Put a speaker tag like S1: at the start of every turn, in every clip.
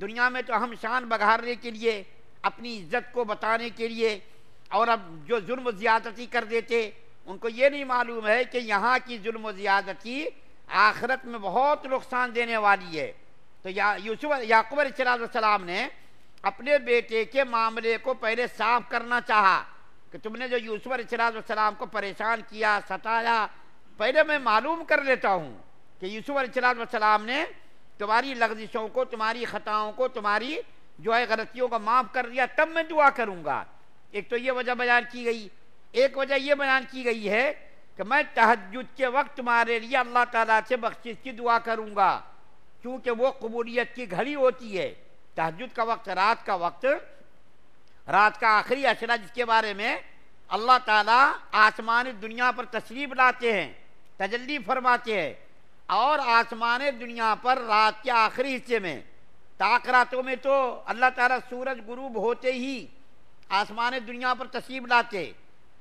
S1: दुनिया में तो हम शान बघारने के लिए अपनी इज्जत को बताने के लिए और अब जो जुल्म ज़्यादती कर देते उनको ये नहीं मालूम है कि यहाँ की जुल्म ज़्यादती आखरत में बहुत नुकसान देने वाली है तो यूसुफ याकूब सलाम ने अपने बेटे के मामले को पहले साफ करना चाहा कि तुमने जो यूसुफ सलाम को परेशान किया सताया पहले मैं मालूम कर लेता हूँ कि यूसुफ सलाम ने तुम्हारी लग्जिशों को तुम्हारी ख़ताओं को तुम्हारी जो है गलतियों का माफ़ कर दिया तब मैं दुआ करूँगा एक तो ये वजह बयान की गई एक वजह यह बयान की गई है कि मैं तहजद के वक्त तुम्हारे लिए अल्लाह तला से बख्शिश की दुआ करूँगा क्योंकि वो कबूलियत की घड़ी होती है तहजद का वक्त रात का वक्त रात का आखिरी अशरा जिसके बारे में अल्लाह ताला आसमान दुनिया पर तशरीफ लाते हैं तजल्ली फरमाते हैं और आसमान दुनिया पर रात के आखिरी हिस्से में ताक रातों में तो अल्लाह ताला सूरज गुरूब होते ही आसमान दुनिया पर तसीब लाते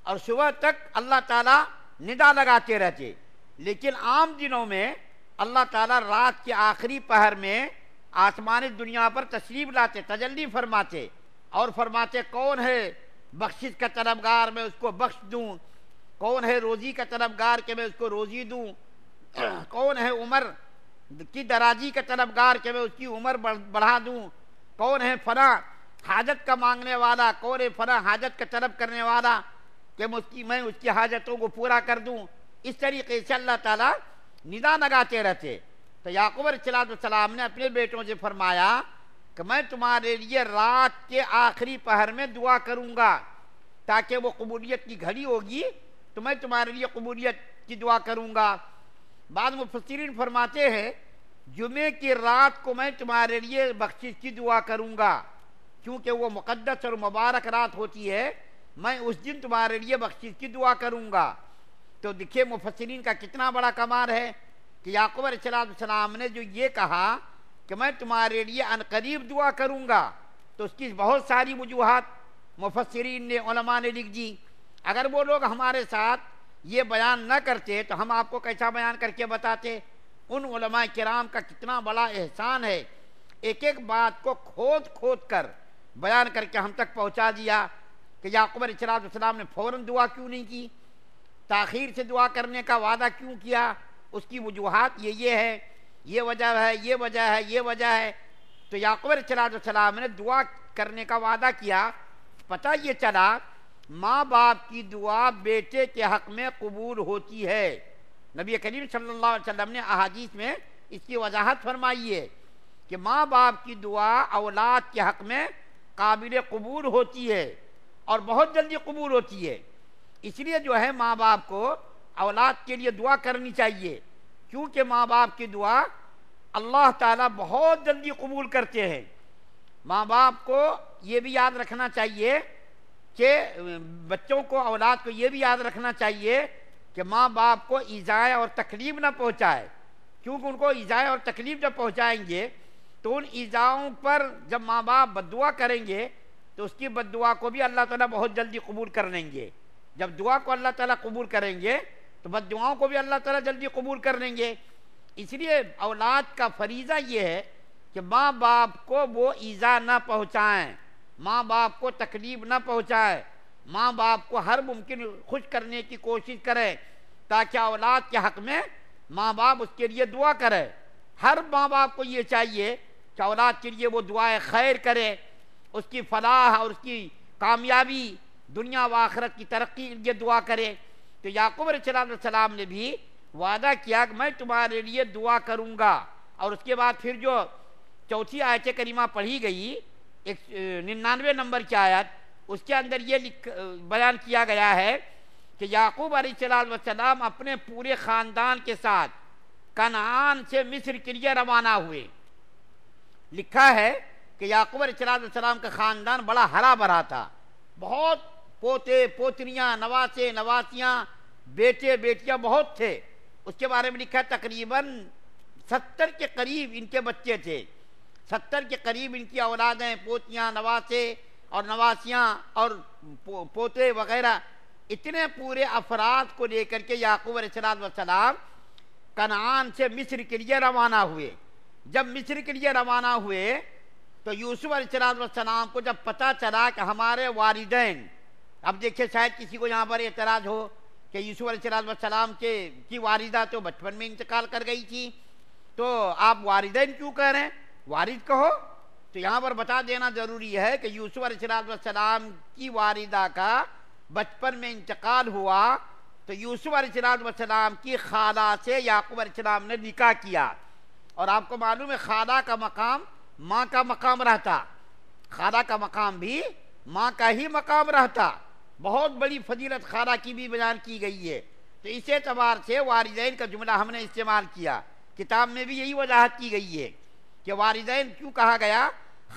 S1: और सुबह तक अल्लाह ताला निदा लगाते रहते लेकिन आम दिनों में अल्लाह ताला रात के आखिरी पहर में आसमान दुनिया पर तसीब लाते तजल्ली फरमाते और फरमाते कौन है बख्शिश का तलबगार मैं उसको बख्श दूँ कौन है रोज़ी का तलबगार के मैं उसको रोज़ी दूँ हाँ। कौन है उमर की दराजी का तलबगार के मैं उसकी उम्र बढ़ा दूं कौन है फना हाजत का मांगने वाला कौन है फना हाजत का तलब करने वाला कि मैं उसकी मैं उसकी हाजतों को पूरा कर दूं इस तरीके से अल्लाह ताला निदा लगाते रहते तो याकूब सलाम ने अपने बेटों से फरमाया कि मैं तुम्हारे लिए रात के आखिरी पहर में दुआ करूँगा ताकि वो कबूलियत की घड़ी होगी तो मैं तुम्हारे लिए कबूलियत की दुआ करूँगा बाद मुफसरिन फरमाते हैं जुमे की रात को मैं तुम्हारे लिए बख्शिश की दुआ करूँगा क्योंकि वो मुक़दस और मुबारक रात होती है मैं उस दिन तुम्हारे लिए बख्शिश की दुआ करूँगा तो देखिए मुफसरिन का कितना बड़ा कमाल है कि याकूब सलाम ने जो ये कहा कि मैं तुम्हारे लिए अनकरीब दुआ करूँगा तो उसकी बहुत सारी वजूहत मुफसरीन ने ने लिख दी अगर वो लोग हमारे साथ ये बयान न करते तो हम आपको कैसा बयान करके बताते उन कराम का कितना बड़ा एहसान है एक एक बात को खोद खोद कर बयान करके हम तक पहुंचा दिया कि याकूब इस्लाम ने फ़ौर दुआ क्यों नहीं की तखिर से दुआ करने का वादा क्यों किया उसकी वजूहत ये ये है ये वजह है ये वजह है ये वजह है तो याकूब सलाम ने दुआ करने का वादा किया पता ये चला माँ बाप की दुआ बेटे के हक में कबूल होती है नबी करीम सल्लल्लाहु अलैहि वसल्लम ने अहादीस में इसकी वजाहत फरमाई है कि माँ बाप की दुआ औलाद के हक में काबिल कबूल होती है और बहुत जल्दी कबूल होती है इसलिए जो है माँ बाप को औलाद के लिए दुआ करनी चाहिए क्योंकि माँ बाप की दुआ अल्लाह ताला बहुत जल्दी कबूल करते हैं माँ बाप को ये भी याद रखना चाहिए कि बच्चों को औलाद को ये भी याद रखना चाहिए कि माँ बाप को ईजाएँ और तकलीफ ना पहुँचाए क्योंकि उनको ईजाएँ और तकलीफ जब पहुँचाएंगे तो उन ईजाओं पर जब माँ बाप बदुआ करेंगे तो उसकी बदुआ को भी अल्लाह ताला बहुत जल्दी कबूल कर लेंगे जब दुआ को अल्लाह ताला कबूल करेंगे तो बदुआओं को भी अल्लाह ताला जल्दी कबूल कर लेंगे इसलिए औलाद का फरीज़ा ये है कि माँ बाप को वो ईज़ा ना पहुँचाएँ माँ बाप को तकलीफ ना पहुँचाए माँ बाप को हर मुमकिन खुश करने की कोशिश करें ताकि औलाद के हक में माँ बाप उसके लिए दुआ करें हर माँ बाप को ये चाहिए कि औलाद के लिए वो दुआएं खैर करे उसकी फलाह और उसकी कामयाबी दुनिया व आखरत की तरक्की के लिए दुआ करे तो याकूब सलाम ने भी वादा किया कि मैं तुम्हारे लिए दुआ करूँगा और उसके बाद फिर जो चौथी आयत करीमा पढ़ी गई एक निन्यानवे नंबर की आयत उसके अंदर ये लिख बयान किया गया है कि याकूब सलाम अपने पूरे ख़ानदान के साथ कनान से मिस्र के लिए रवाना हुए लिखा है कि याकूब सलाम का ख़ानदान बड़ा हरा भरा था बहुत पोते पोतरियाँ नवासे नवासियाँ बेटे बेटियाँ बहुत थे उसके बारे में लिखा तकरीबन सत्तर के करीब इनके बच्चे थे सत्तर के करीब इनकी औलादें पोतियाँ नवासे और नवासियाँ और पोते वगैरह इतने पूरे अफराद को लेकर के याकूब सलाम कनान से मिस्र के लिए रवाना हुए जब मिस्र के लिए रवाना हुए तो यूसुफ सलाम को जब पता चला कि हमारे वालदेन अब देखिए शायद किसी को यहाँ पर एतराज़ हो कि यूसुफ सलाम के की वारिदा तो बचपन में इंतकाल कर गई थी तो आप वालदेन क्यों कह रहे हैं वारिद कहो तो यहाँ पर बता देना ज़रूरी है कि यूसुफ अलैहिस्सलाम की वारिदा का बचपन में इंतकाल हुआ तो यूसुफ अलीसलाम की खाला से याकूब अलीसलाम ने निका किया और आपको मालूम है खाला का मकाम माँ का मकाम रहता खाला का मकाम भी माँ का ही मकाम रहता बहुत बड़ी फजीलत खाला की भी बयान की गई है तो इस एतबार से वारदेन का जुमला हमने इस्तेमाल किया किताब में भी यही वजाहत की गई है कि वारिदैन क्यों कहा गया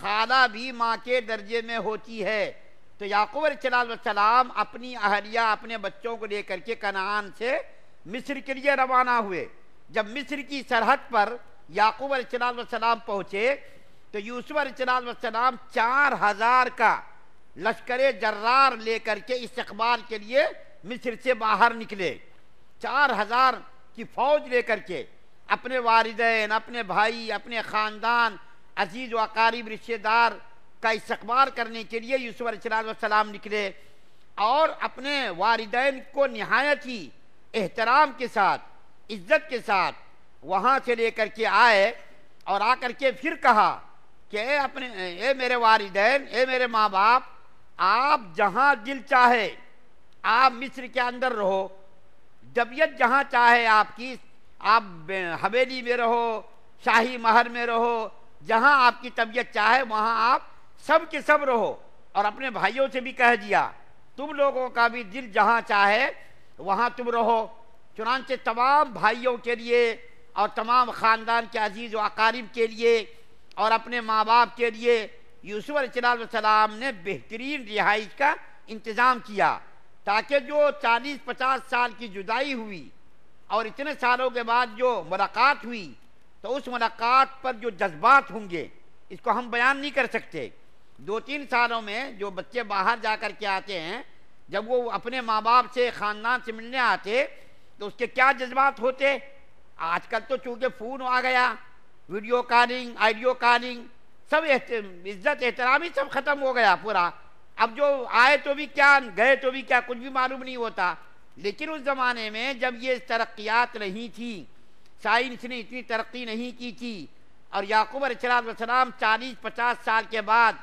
S1: खाला भी माँ के दर्जे में होती है तो याकूब सलाम अपनी अहलिया अपने बच्चों को लेकर के कनान से मिस्र के लिए रवाना हुए जब मिस्र की सरहद पर याकूब सलाम पहुँचे तो यूसुफ सलाम चार हजार का लश्कर जर्रार लेकर के इस्तबाल के लिए मिस्र से बाहर निकले चार हजार की फौज लेकर के अपने वालदेन अपने भाई अपने ख़ानदान अजीज़ व अकारीब रिश्तेदार का इस्तबाल करने के लिए यूसुफ सलाम निकले और अपने वालदेन को नहायत ही एहतराम के साथ इज्जत के साथ वहाँ से लेकर के आए और आकर के फिर कहा कि ए अपने ए मेरे वालदेन ए मेरे माँ बाप आप जहाँ दिल चाहे आप मिस्र के अंदर रहो जबियत जहाँ चाहे आपकी आप हवेली में रहो शाही महल में रहो जहाँ आपकी तबीयत चाहे वहाँ आप सब के सब रहो और अपने भाइयों से भी कह दिया तुम लोगों का भी दिल जहाँ चाहे वहाँ तुम रहो चुनानचे तमाम भाइयों के लिए और तमाम ख़ानदान के अजीज़ व अकारीब के लिए और अपने माँ बाप के लिए यूसुफ सलाम ने बेहतरीन रिहाइश का इंतज़ाम किया ताकि जो 40-50 साल की जुदाई हुई और इतने सालों के बाद जो मुलाकात हुई तो उस मुलाकात पर जो जज्बात होंगे इसको हम बयान नहीं कर सकते दो तीन सालों में जो बच्चे बाहर जा कर के आते हैं जब वो अपने माँ बाप से ख़ानदान से मिलने आते तो उसके क्या जज्बात होते आजकल तो चूँकि फ़ोन आ गया वीडियो कॉलिंग आइडियो कॉलिंग सब इज्जत एहतराम ही सब ख़त्म हो गया पूरा अब जो आए तो भी क्या गए तो भी क्या कुछ भी मालूम नहीं होता लेकिन उस ज़माने में जब ये तरक्यात नहीं थी साइंस ने इतनी तरक्की नहीं की थी और याकूब अलैहिस्सलाम चालीस पचास साल के बाद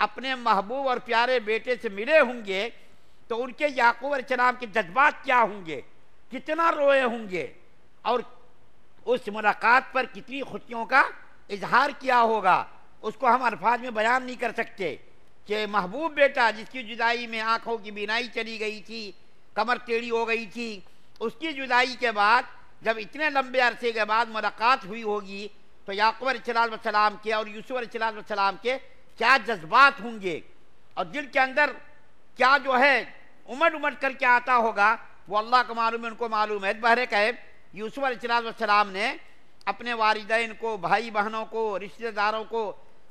S1: अपने महबूब और प्यारे बेटे से मिले होंगे तो उनके याकूब अलैहिस्सलाम के जज्बात क्या होंगे कितना रोए होंगे और उस मुलाकात पर कितनी खुशियों का इजहार किया होगा उसको हम अल्फाज में बयान नहीं कर सकते कि महबूब बेटा जिसकी जुदाई में आँखों की बीनाई चली गई थी कमर टेढ़ी हो गई थी उसकी जुदाई के बाद जब इतने लंबे अरसे के बाद मुलाकात हुई होगी तो याकूब सलाम के और यूसुफ सलाम के क्या जज्बात होंगे और दिल के अंदर क्या जो है उमड़ उमड़ करके आता होगा वो अल्लाह को मालूम है उनको मालूम है बहरे कहे यूसुफ सलाम ने अपने वालदेन को भाई बहनों को रिश्तेदारों को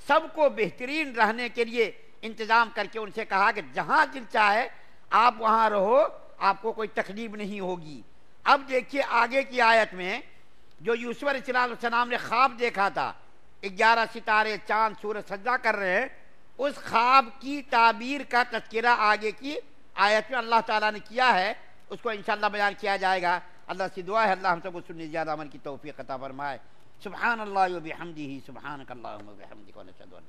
S1: सबको बेहतरीन रहने के लिए इंतज़ाम करके उनसे कहा कि जहाँ दिल चाहे आप वहाँ रहो आपको कोई तकलीफ नहीं होगी अब देखिए आगे की आयत में जो यूसुफ सलाम ने ख्वाब देखा था ग्यारह सितारे चांद सूरज सज्जा कर रहे हैं उस ख्वाब की ताबीर का तस्करा आगे की आयत में अल्लाह ताला ने किया है उसको इंशाल्लाह बयान किया जाएगा अल्लाह से दुआ है अल्लाह हम सबको सुनने ज़्यादा अमल की तोफ़ी ख़ता फरमाए सुबह अल्लाह हमदी ही सुबह